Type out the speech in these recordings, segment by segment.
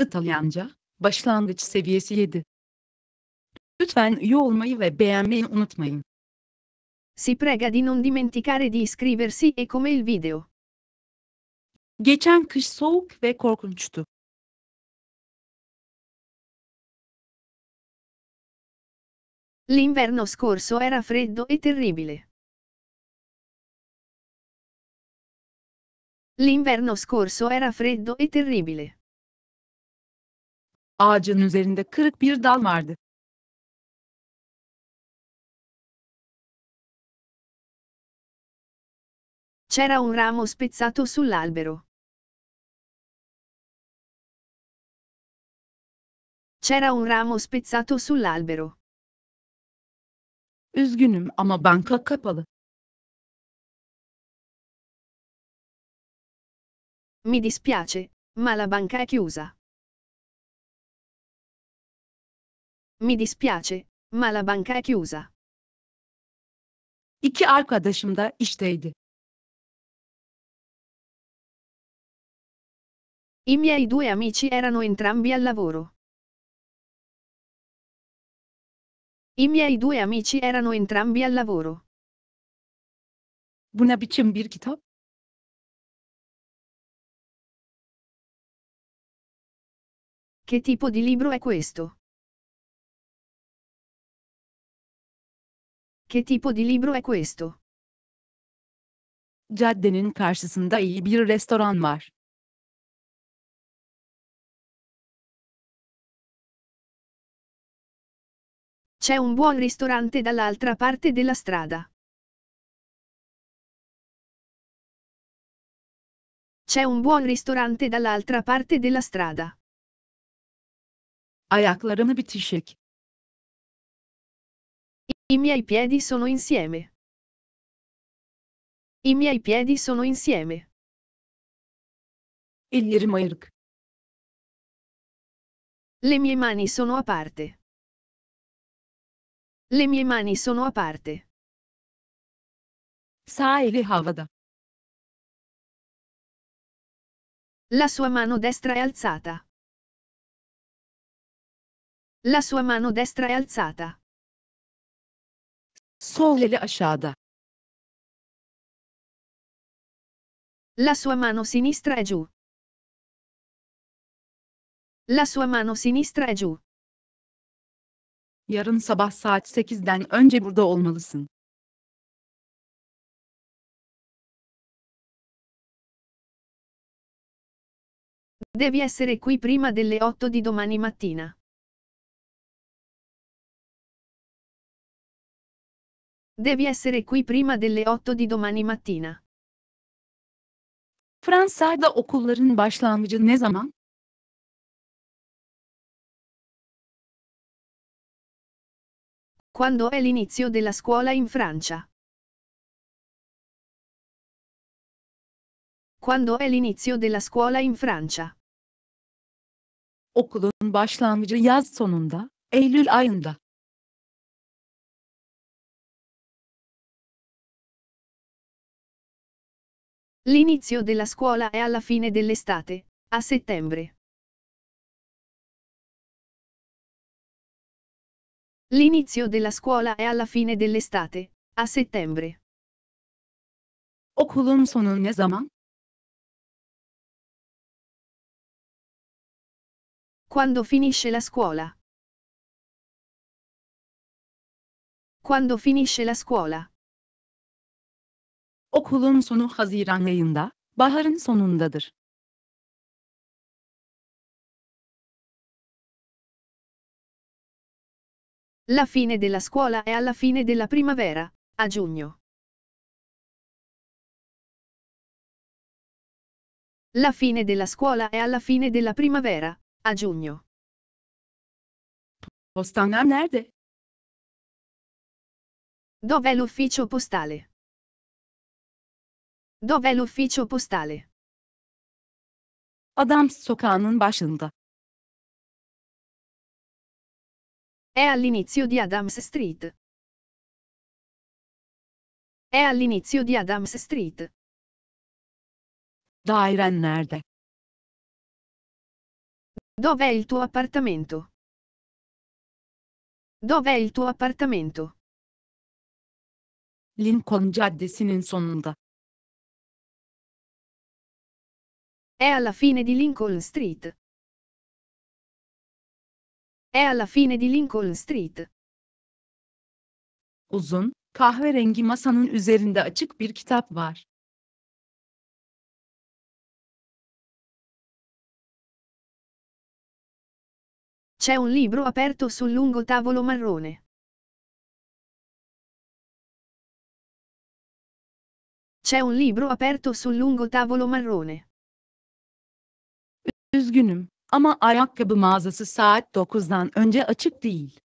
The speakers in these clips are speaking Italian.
İtalyanca, başlangıç seviyesi 7. Lütfen üye olmayı ve beğenmeyi unutmayın. Si prega di non dimenticare di iscriversi e come il video. Geçen kış soğuk ve korkunçtu. L'inverno scorso era freddo e terribile. L'inverno scorso era freddo e terribile. Ağacın üzerinde kırık bir dal vardı. C'era un ramo spezzato sull'albero. C'era un ramo spezzato sull'albero. Üzgünüm ama banka kapalı. Mi dispiace, ma la banca è chiusa. Mi dispiace, ma la banca è chiusa. İki arkadaşım da işteydi. I miei due amici erano entrambi al lavoro. I miei due amici erano entrambi al lavoro. Bu biçim bir kitap? Che tipo di libro è questo? Che tipo di libro è questo? Caddenin karşısında iyi bir restoran var. C'è un buon ristorante dall'altra parte della strada. C'è un buon ristorante dall'altra parte della strada. Ayaklarını bitişik. I miei piedi sono insieme. I miei piedi sono insieme. Il yirmairk. Le mie mani sono a parte. Le mie mani sono a parte. Saili havada. La sua mano destra è alzata. La sua mano destra è alzata. Sol le aşağıda. La sua mano sinistra è giù. La sua mano sinistra è giù. Yarın sabah saat 8'den önce burada olmalısın. Devi essere qui prima delle 8 di domani mattina. Devi essere qui prima delle 8 di domani mattina. Fransa'da okulların başlangıcı ne zaman? Quando è l'inizio della scuola in Francia? Quando è l'inizio della scuola in Francia? Okulun başlangıcı yaz sonunda, Eylül ayında. L'inizio della scuola è alla fine dell'estate, a settembre. L'inizio della scuola è alla fine dell'estate, a settembre. Okulun sonu ne zaman? Quando finisce la scuola? Quando finisce la scuola? Okulun sonu Haziran ayında, baharın sonundadır. La fine della scuola è alla fine della primavera, a giugno. La fine della scuola è alla fine della primavera, a giugno. Postanem nerede? Dov'è l'ufficio postale? Dov'è l'ufficio postale? Adams sokağının Bashanda. È all'inizio di Adams Street. È all'inizio di Adams Street. Dai nerede? Dov'è il tuo appartamento? Dov'è il tuo appartamento? Lincoln Caddesi'nin sonunda. È alla fine di Lincoln Street. È alla fine di Lincoln Street. Uzun, kahverengi masanın üzerinde açık bir kitap var. C'è un libro aperto sul lungo tavolo marrone. C'è un libro aperto sul lungo tavolo marrone. Üzgünüm ama ayakkabı mağazası saat 9'dan önce açık değil.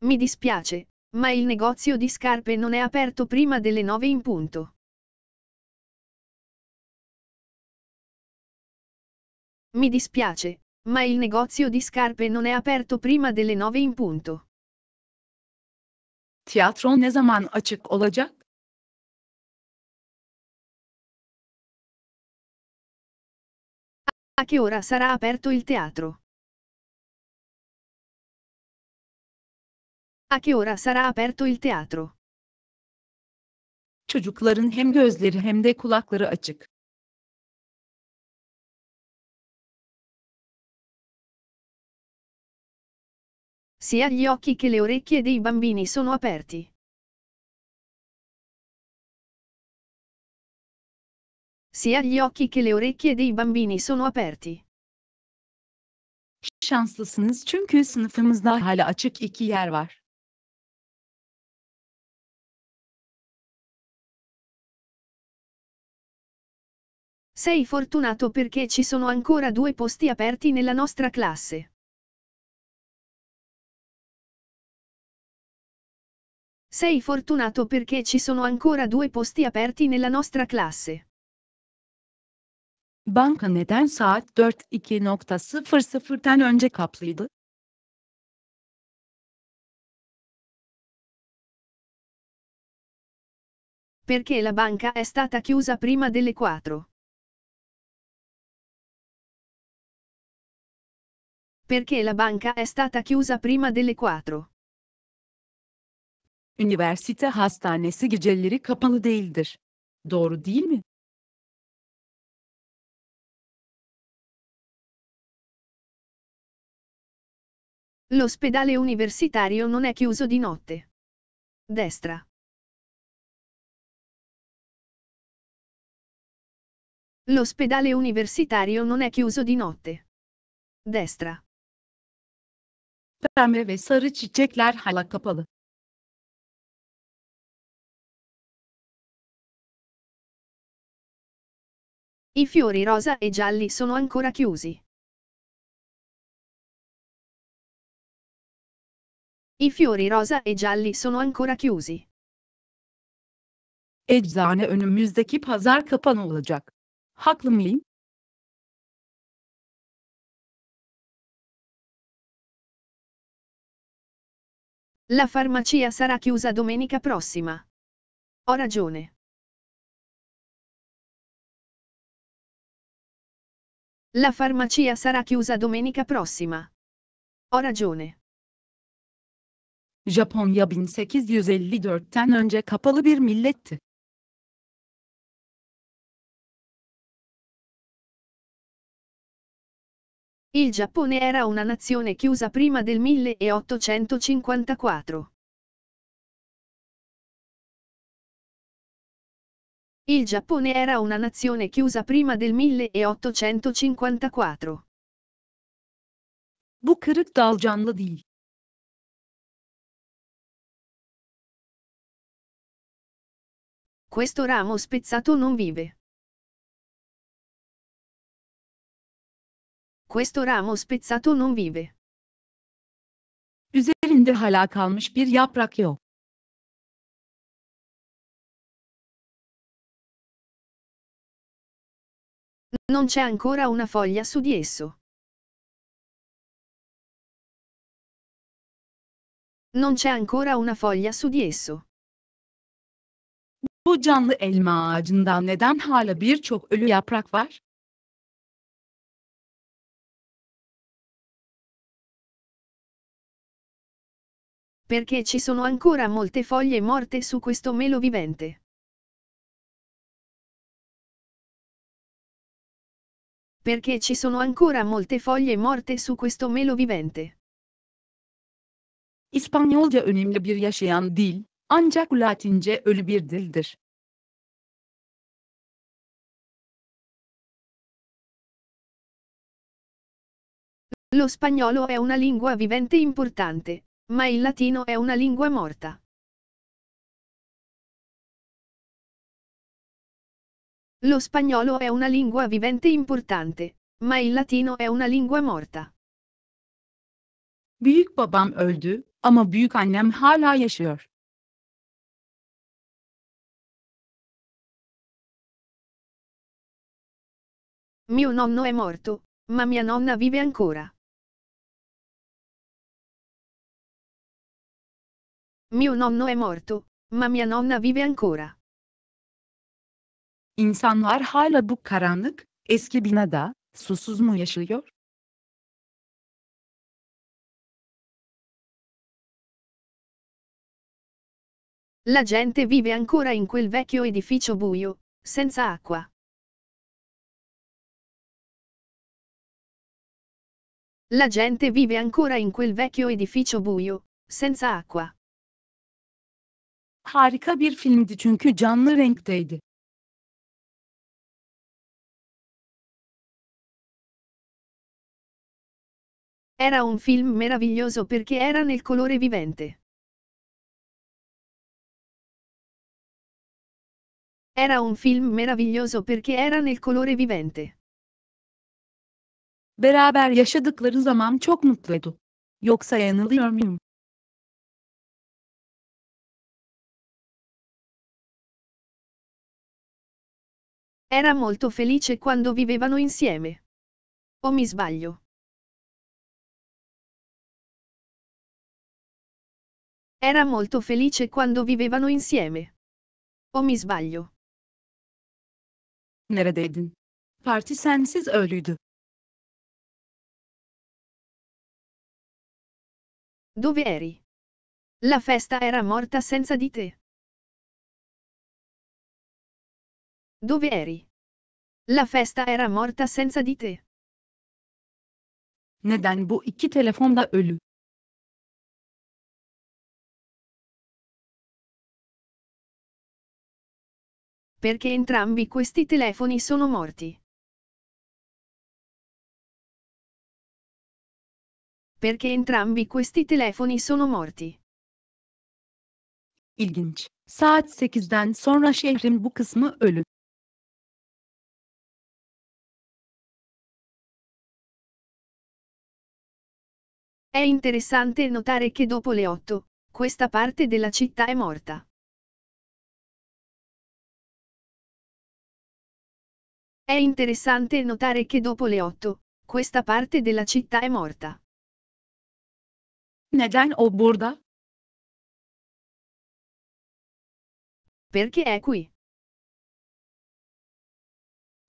Mi dispiace, ma il negozio di scarpe non è aperto prima delle 9 in punto. Mi dispiace, ma il negozio di scarpe non è aperto prima delle 9 in punto. Teatro ne zaman açık olacak? A che ora sarà aperto il teatro? A che ora sarà aperto il teatro? Çocukların hem gözleri hem de kulakları açık. Sia gli occhi che le orecchie dei bambini sono aperti. Sia gli occhi che le orecchie dei bambini sono aperti. Şanslısınız çünkü sınıfımızda hala açık iki yer var. Sei fortunato perché ci sono ancora due posti aperti nella nostra classe. Sei fortunato perché ci sono ancora due posti aperti nella nostra classe. Banka neden saat 4.00'ten önce kaplıydı? Perché la banca è stata chiusa prima delle 4. Perché la banca è stata chiusa prima delle 4. Üniversite hastanesi geceleri kapalı değildir. Doğru değil mi? L'ospedale universitario non è chiuso di notte. Destra. L'ospedale universitario non è chiuso di notte. Destra. Pembe ve sarı çiçekler hala kapalı. I fiori rosa e gialli sono ancora chiusi. I fiori rosa e gialli sono ancora chiusi. Eczane önümüzdeki pazar kapalı olacak. Haklı mıyım? La farmacia sarà chiusa domenica prossima. Ho ragione. La farmacia sarà chiusa domenica prossima. Ho ragione. Japonya 1854'ten önce kapalı bir milletti. Il Giappone era una nazione chiusa prima del 1854. Il Giappone era una nazione chiusa prima del 1854. Bu kırık dal canlı değil. questo ramo spezzato non vive. Questo ramo spezzato non vive. Üzerinde hala kalmış bir yaprak yok. Non c'è ancora una foglia su di esso. Non c'è ancora una foglia su di esso. Bu canlı elma ağacından neden hala birçok ölü yaprak var? Perché ci sono ancora molte foglie morte su questo melo vivente. Perché ci sono ancora molte foglie morte su questo melo vivente. İspanyolca önemli bir yaşayan dil, ancak Latince ölü bir dildir. Lo spagnolo è una lingua vivente importante, ma il latino è una lingua morta. Lo spagnolo è una lingua vivente importante, ma il latino è una lingua morta. Büyük babam öldü ama büyük annem hala yaşıyor. Mio nonno è morto, ma mia nonna vive ancora. Mio nonno è morto, ma mia nonna vive ancora. İnsanlar hala bu karanlık, eski binada, susuz mu yaşıyor? La gente vive ancora in quel vecchio edificio buio, senza acqua. La gente vive ancora in quel vecchio edificio buio, senza acqua. Harika bir filmdi çünkü canlı renkteydi. Era un film meraviglioso perché era nel colore vivente. Era un film meraviglioso perché era nel colore vivente. beraber yaşadıkları zaman çok mutluydu. Yoksa yanılıyor muyum? Era molto felice quando vivevano insieme. O mi sbaglio? Era molto felice quando vivevano insieme. O mi sbaglio? Neredeydin? Parti sensiz ölüydü. Dove eri? La festa era morta senza di te. Dove eri? La festa era morta senza di te. Neden bu iki telefonda ölü? Perché entrambi questi telefoni sono morti. perché entrambi questi telefoni sono morti. İlginç. Saat 8'den sonra şehrin bu kısmı ölü. È interessante notare che dopo le 8, questa parte della città è morta. È interessante notare che dopo le 8, questa parte della città è morta. Neden o burada? Perché è qui?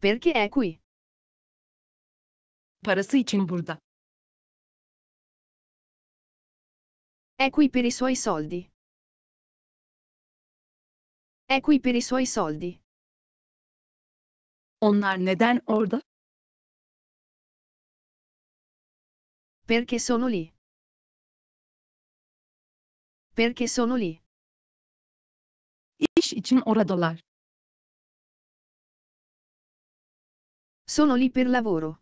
Perché è qui? Parası için burada. È qui per i suoi soldi. È qui per i suoi soldi. Onlar neden orada? Perché sono lì. perché sono lì. İş için oradalar. Sono lì per lavoro.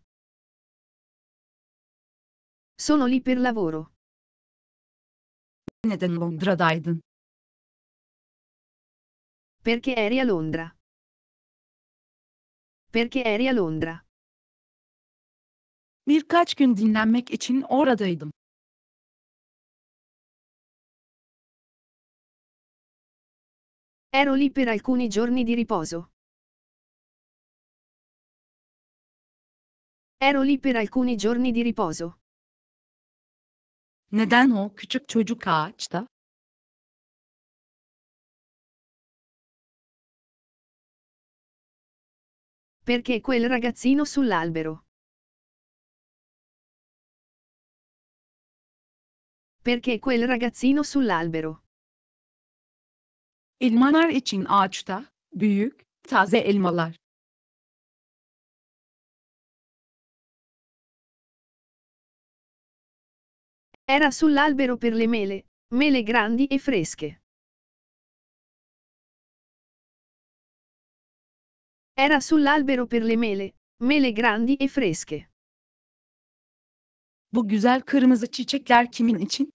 Sono lì per lavoro. Neden Londra'daydın? Perché eri a Londra. Perché eri a Londra. Birkaç gün dinlenmek için oradaydım. Ero lì per alcuni giorni di riposo. Ero lì per alcuni giorni di riposo. Neden o küçük çocuk ağaçta? Perché quel ragazzino sull'albero. Perché quel ragazzino sull'albero. Elmalar için ağaçta, büyük, taze elmalar. Era sull'albero per le mele, mele grandi e fresche. Era sull'albero per le mele, mele grandi e fresche. Bu güzel kırmızı çiçekler kimin için?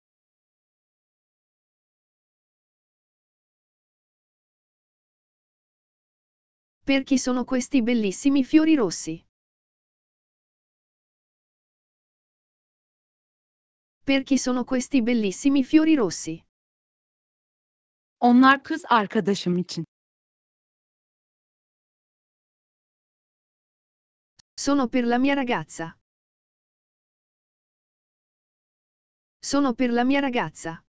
Per chi sono questi bellissimi fiori rossi? Per chi sono questi bellissimi fiori rossi? Onlar kız arkadaşım için. Sono per la mia ragazza. Sono per la mia ragazza.